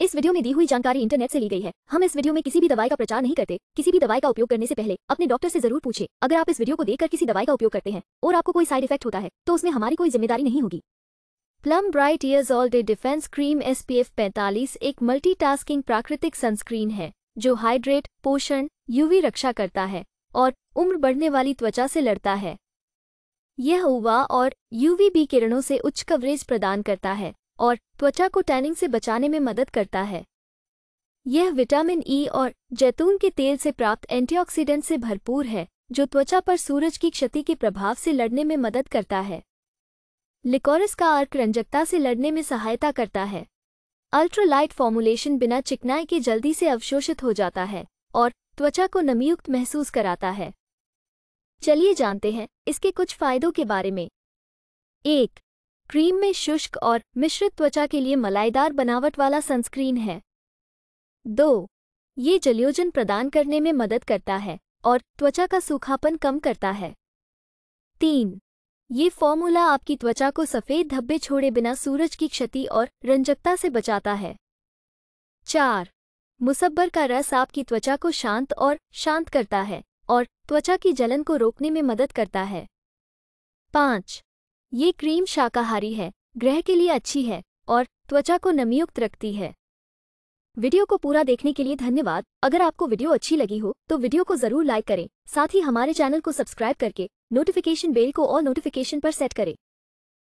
इस वीडियो में दी हुई जानकारी इंटरनेट से ली गई है हम इस वीडियो में किसी भी दवाई का प्रचार नहीं करते किसी भी दवाई का उपयोग करने से पहले अपने डॉक्टर से जरूर पूछे अगर आप इस वीडियो को देखकर किसी दवाई का उपयोग करते हैं और आपको कोई साइड इफेक्ट होता है तो उसमें हमारी कोई जिम्मेदारी नहीं होगी Plum bright years all day defence cream S P F पैंतालीस एक मल्टी प्राकृतिक सनस्क्रीन है जो हाइड्रेट पोषण यूवी रक्षा करता है और उम्र बढ़ने वाली त्वचा से लड़ता है यह उवा और बी किरणों से उच्च कवरेज प्रदान करता है और त्वचा को टैनिंग से बचाने में मदद करता है यह विटामिन ई e और जैतून के तेल से प्राप्त एंटीऑक्सीडेंट से भरपूर है जो त्वचा पर सूरज की क्षति के प्रभाव से लड़ने में मदद करता है लिकोरस का अर्क रंजकता से लड़ने में सहायता करता है अल्ट्रालाइट फॉर्मुलेशन बिना चिकनाई के जल्दी से अवशोषित हो जाता है और त्वचा को नमीयुक्त महसूस कराता है चलिए जानते हैं इसके कुछ फायदों के बारे में एक क्रीम में शुष्क और मिश्रित त्वचा के लिए मलाईदार बनावट वाला सनस्क्रीन है दो ये जलयोजन प्रदान करने में मदद करता है और त्वचा का सूखापन कम करता है तीन ये फॉर्मूला आपकी त्वचा को सफ़ेद धब्बे छोड़े बिना सूरज की क्षति और रंजकता से बचाता है चार मुसब्बर का रस आपकी त्वचा को शांत और शांत करता है और त्वचा की जलन को रोकने में मदद करता है पाँच ये क्रीम शाकाहारी है ग्रह के लिए अच्छी है और त्वचा को नमीयुक्त रखती है वीडियो को पूरा देखने के लिए धन्यवाद अगर आपको वीडियो अच्छी लगी हो तो वीडियो को जरूर लाइक करें साथ ही हमारे चैनल को सब्सक्राइब करके नोटिफिकेशन बेल को और नोटिफिकेशन पर सेट करें